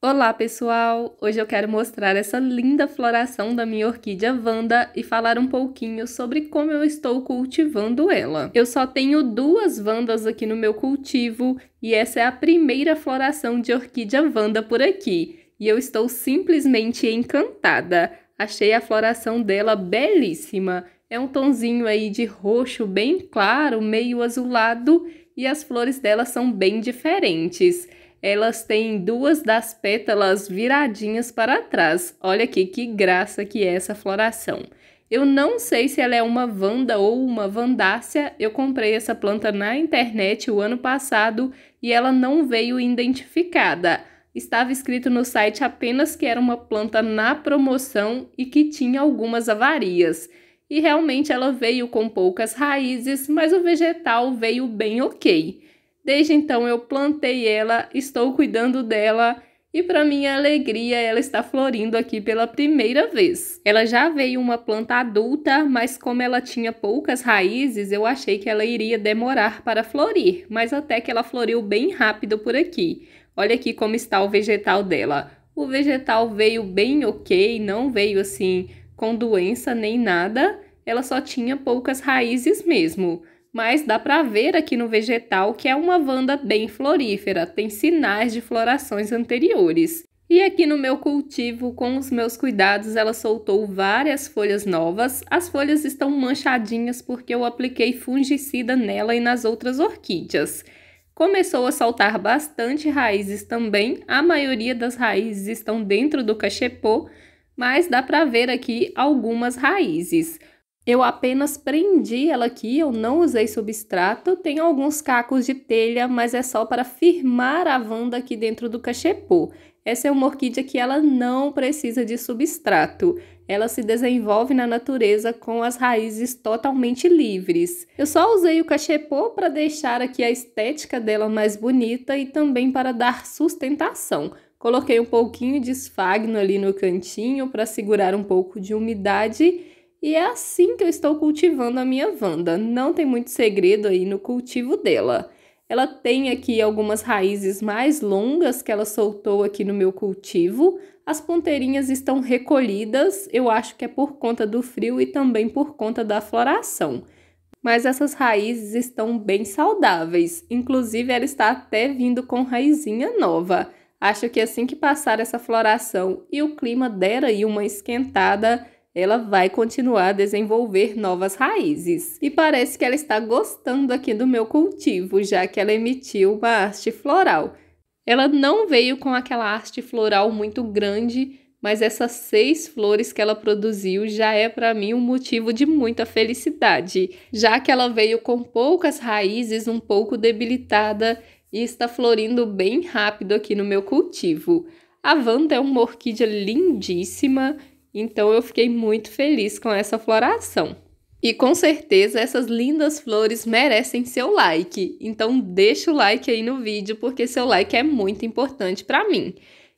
Olá pessoal! Hoje eu quero mostrar essa linda floração da minha orquídea Vanda e falar um pouquinho sobre como eu estou cultivando ela. Eu só tenho duas Vandas aqui no meu cultivo e essa é a primeira floração de orquídea Vanda por aqui. E eu estou simplesmente encantada. Achei a floração dela belíssima. É um tonzinho aí de roxo bem claro, meio azulado e as flores dela são bem diferentes elas têm duas das pétalas viradinhas para trás. Olha aqui que graça que é essa floração. Eu não sei se ela é uma vanda ou uma vandácea. Eu comprei essa planta na internet o ano passado e ela não veio identificada. Estava escrito no site apenas que era uma planta na promoção e que tinha algumas avarias. E realmente ela veio com poucas raízes, mas o vegetal veio bem ok. Desde então eu plantei ela, estou cuidando dela e para minha alegria ela está florindo aqui pela primeira vez. Ela já veio uma planta adulta, mas como ela tinha poucas raízes, eu achei que ela iria demorar para florir, mas até que ela floriu bem rápido por aqui. Olha aqui como está o vegetal dela. O vegetal veio bem ok, não veio assim com doença nem nada, ela só tinha poucas raízes mesmo mas dá para ver aqui no vegetal que é uma vanda bem florífera, tem sinais de florações anteriores. E aqui no meu cultivo, com os meus cuidados, ela soltou várias folhas novas. As folhas estão manchadinhas porque eu apliquei fungicida nela e nas outras orquídeas. Começou a soltar bastante raízes também. A maioria das raízes estão dentro do cachepô, mas dá para ver aqui algumas raízes. Eu apenas prendi ela aqui, eu não usei substrato. Tem alguns cacos de telha, mas é só para firmar a vanda aqui dentro do cachepô. Essa é uma orquídea que ela não precisa de substrato. Ela se desenvolve na natureza com as raízes totalmente livres. Eu só usei o cachepô para deixar aqui a estética dela mais bonita e também para dar sustentação. Coloquei um pouquinho de esfagno ali no cantinho para segurar um pouco de umidade e é assim que eu estou cultivando a minha Wanda. Não tem muito segredo aí no cultivo dela. Ela tem aqui algumas raízes mais longas que ela soltou aqui no meu cultivo. As ponteirinhas estão recolhidas, eu acho que é por conta do frio e também por conta da floração. Mas essas raízes estão bem saudáveis, inclusive ela está até vindo com raizinha nova. Acho que assim que passar essa floração e o clima der aí uma esquentada, ela vai continuar a desenvolver novas raízes. E parece que ela está gostando aqui do meu cultivo, já que ela emitiu uma haste floral. Ela não veio com aquela haste floral muito grande, mas essas seis flores que ela produziu já é para mim um motivo de muita felicidade, já que ela veio com poucas raízes, um pouco debilitada e está florindo bem rápido aqui no meu cultivo. A Wanda é uma orquídea lindíssima então eu fiquei muito feliz com essa floração. E com certeza essas lindas flores merecem seu like. Então deixa o like aí no vídeo porque seu like é muito importante para mim.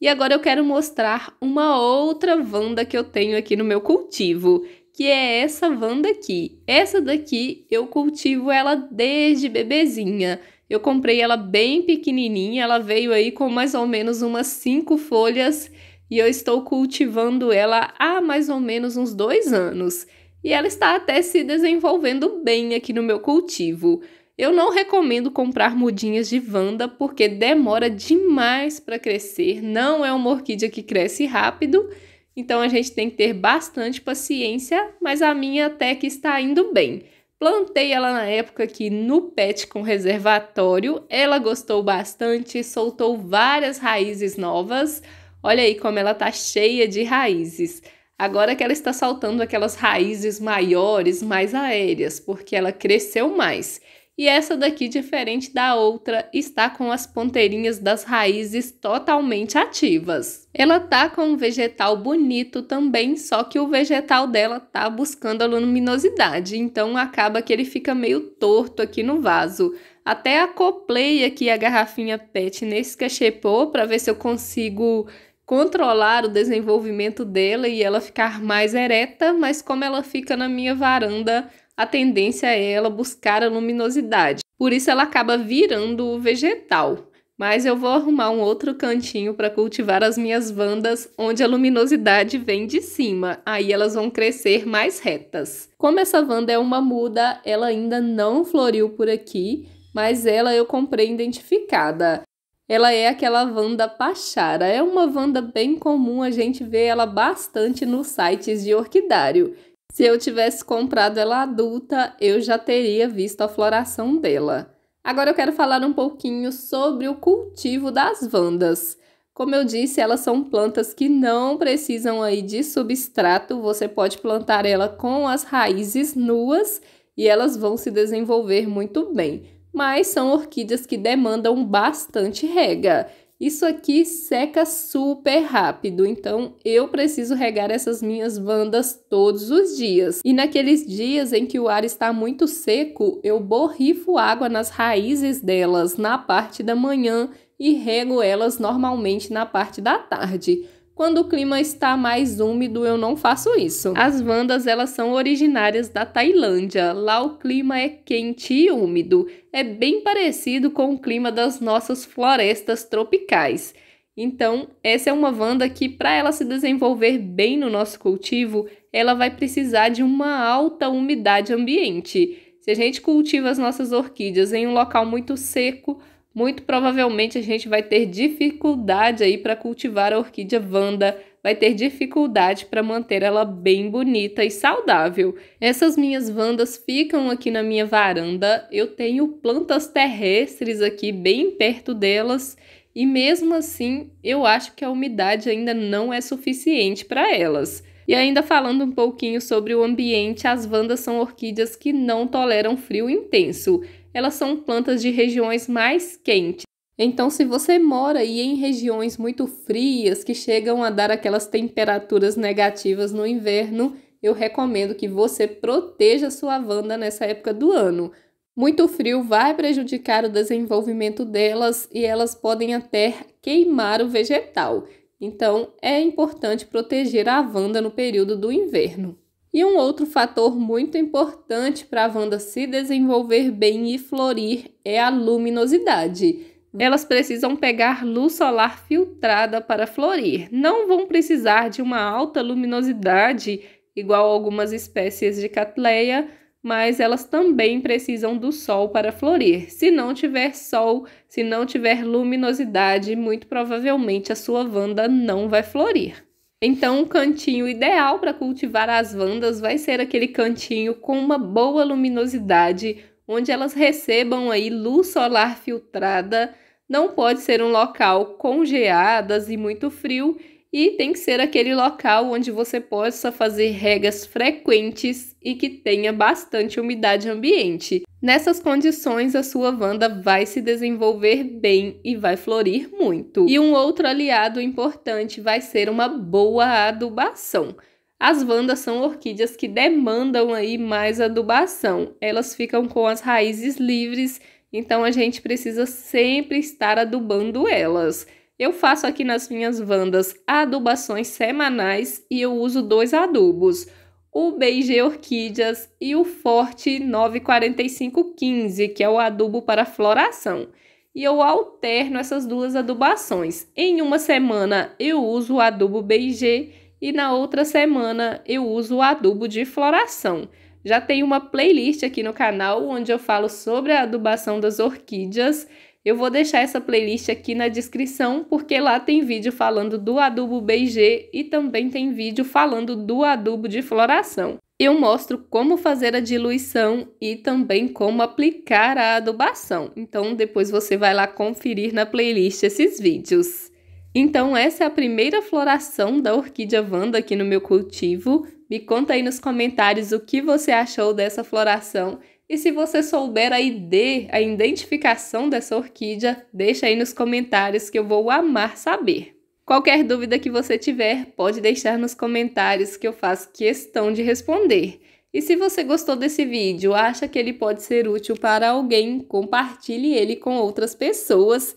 E agora eu quero mostrar uma outra vanda que eu tenho aqui no meu cultivo, que é essa vanda aqui. Essa daqui eu cultivo ela desde bebezinha. Eu comprei ela bem pequenininha, ela veio aí com mais ou menos umas 5 folhas e eu estou cultivando ela há mais ou menos uns dois anos e ela está até se desenvolvendo bem aqui no meu cultivo. Eu não recomendo comprar mudinhas de vanda porque demora demais para crescer, não é uma orquídea que cresce rápido, então a gente tem que ter bastante paciência, mas a minha até que está indo bem. Plantei ela na época aqui no PET com reservatório, ela gostou bastante, soltou várias raízes novas. Olha aí como ela tá cheia de raízes. Agora que ela está saltando aquelas raízes maiores, mais aéreas, porque ela cresceu mais. E essa daqui, diferente da outra, está com as ponteirinhas das raízes totalmente ativas. Ela tá com um vegetal bonito também, só que o vegetal dela tá buscando a luminosidade, então acaba que ele fica meio torto aqui no vaso. Até acoplei aqui a garrafinha PET nesse cachepô para ver se eu consigo controlar o desenvolvimento dela e ela ficar mais ereta, mas como ela fica na minha varanda, a tendência é ela buscar a luminosidade. Por isso ela acaba virando vegetal. Mas eu vou arrumar um outro cantinho para cultivar as minhas vandas, onde a luminosidade vem de cima, aí elas vão crescer mais retas. Como essa vanda é uma muda, ela ainda não floriu por aqui, mas ela eu comprei identificada. Ela é aquela Wanda Pachara. É uma Wanda bem comum, a gente vê ela bastante nos sites de orquidário. Se eu tivesse comprado ela adulta, eu já teria visto a floração dela. Agora eu quero falar um pouquinho sobre o cultivo das vandas. Como eu disse, elas são plantas que não precisam aí de substrato, você pode plantar ela com as raízes nuas e elas vão se desenvolver muito bem mas são orquídeas que demandam bastante rega. Isso aqui seca super rápido, então eu preciso regar essas minhas vandas todos os dias. E naqueles dias em que o ar está muito seco, eu borrifo água nas raízes delas na parte da manhã e rego elas normalmente na parte da tarde. Quando o clima está mais úmido, eu não faço isso. As vandas, elas são originárias da Tailândia. Lá o clima é quente e úmido. É bem parecido com o clima das nossas florestas tropicais. Então, essa é uma vanda que para ela se desenvolver bem no nosso cultivo, ela vai precisar de uma alta umidade ambiente. Se a gente cultiva as nossas orquídeas em um local muito seco, muito provavelmente a gente vai ter dificuldade aí para cultivar a orquídea Vanda, vai ter dificuldade para manter ela bem bonita e saudável. Essas minhas vandas ficam aqui na minha varanda, eu tenho plantas terrestres aqui bem perto delas. E mesmo assim, eu acho que a umidade ainda não é suficiente para elas. E ainda falando um pouquinho sobre o ambiente, as vandas são orquídeas que não toleram frio intenso elas são plantas de regiões mais quentes. Então, se você mora aí em regiões muito frias que chegam a dar aquelas temperaturas negativas no inverno, eu recomendo que você proteja sua vanda nessa época do ano. Muito frio vai prejudicar o desenvolvimento delas e elas podem até queimar o vegetal. Então, é importante proteger a vanda no período do inverno. E um outro fator muito importante para a Wanda se desenvolver bem e florir é a luminosidade. Elas precisam pegar luz solar filtrada para florir. Não vão precisar de uma alta luminosidade, igual algumas espécies de catleia, mas elas também precisam do sol para florir. Se não tiver sol, se não tiver luminosidade, muito provavelmente a sua vanda não vai florir. Então, o cantinho ideal para cultivar as vandas vai ser aquele cantinho com uma boa luminosidade, onde elas recebam aí luz solar filtrada. Não pode ser um local com geadas assim, e muito frio, e tem que ser aquele local onde você possa fazer regas frequentes e que tenha bastante umidade ambiente. Nessas condições, a sua Wanda vai se desenvolver bem e vai florir muito. E um outro aliado importante vai ser uma boa adubação. As vandas são orquídeas que demandam aí mais adubação. Elas ficam com as raízes livres, então a gente precisa sempre estar adubando elas. Eu faço aqui nas minhas vandas adubações semanais e eu uso dois adubos o BG Orquídeas e o Forte 94515, que é o adubo para floração. E eu alterno essas duas adubações. Em uma semana eu uso o adubo BG e na outra semana eu uso o adubo de floração. Já tem uma playlist aqui no canal onde eu falo sobre a adubação das orquídeas eu vou deixar essa playlist aqui na descrição, porque lá tem vídeo falando do adubo BG e também tem vídeo falando do adubo de floração. Eu mostro como fazer a diluição e também como aplicar a adubação. Então depois você vai lá conferir na playlist esses vídeos. Então essa é a primeira floração da orquídea Vanda aqui no meu cultivo. Me conta aí nos comentários o que você achou dessa floração e se você souber a ID, a identificação dessa orquídea, deixa aí nos comentários que eu vou amar saber. Qualquer dúvida que você tiver, pode deixar nos comentários que eu faço questão de responder. E se você gostou desse vídeo, acha que ele pode ser útil para alguém, compartilhe ele com outras pessoas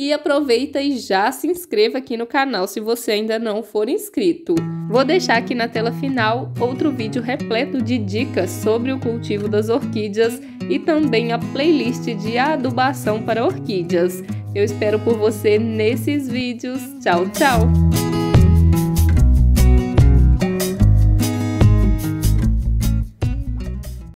e aproveita e já se inscreva aqui no canal se você ainda não for inscrito. Vou deixar aqui na tela final outro vídeo repleto de dicas sobre o cultivo das orquídeas e também a playlist de adubação para orquídeas. Eu espero por você nesses vídeos. Tchau, tchau!